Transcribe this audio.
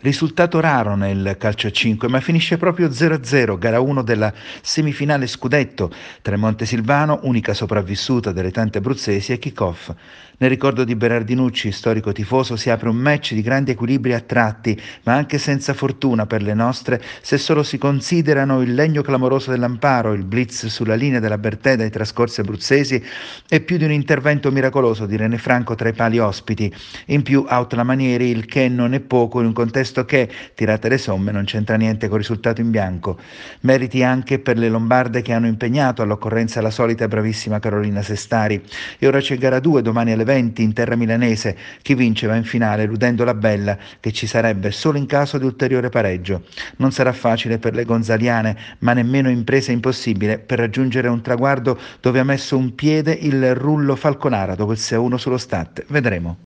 risultato raro nel calcio a 5, ma finisce proprio 0-0, gara 1 della semifinale scudetto tra Montesilvano, unica sopravvissuta delle tante abruzzesi, e Kickoff. Nel ricordo di Berardinucci, storico tifoso, si apre un match di grandi equilibri a tratti, ma anche senza fortuna per le nostre, se solo si considerano il legno clamoroso dell'Amparo, il blitz sulla linea della Bertè dai trascorsi abruzzesi e più di un intervento miracoloso di René Franco tra i pali ospiti. In più, out la Manieri, il che non è poco in un contesto questo che, tirate le somme, non c'entra niente col risultato in bianco. Meriti anche per le lombarde che hanno impegnato all'occorrenza la solita e bravissima Carolina Sestari. E ora c'è gara 2 domani alle 20 in terra milanese. Chi vince va in finale eludendo la bella che ci sarebbe solo in caso di ulteriore pareggio. Non sarà facile per le gonzaliane, ma nemmeno impresa impossibile per raggiungere un traguardo dove ha messo un piede il rullo falconara dopo il 6-1 sullo stat. Vedremo.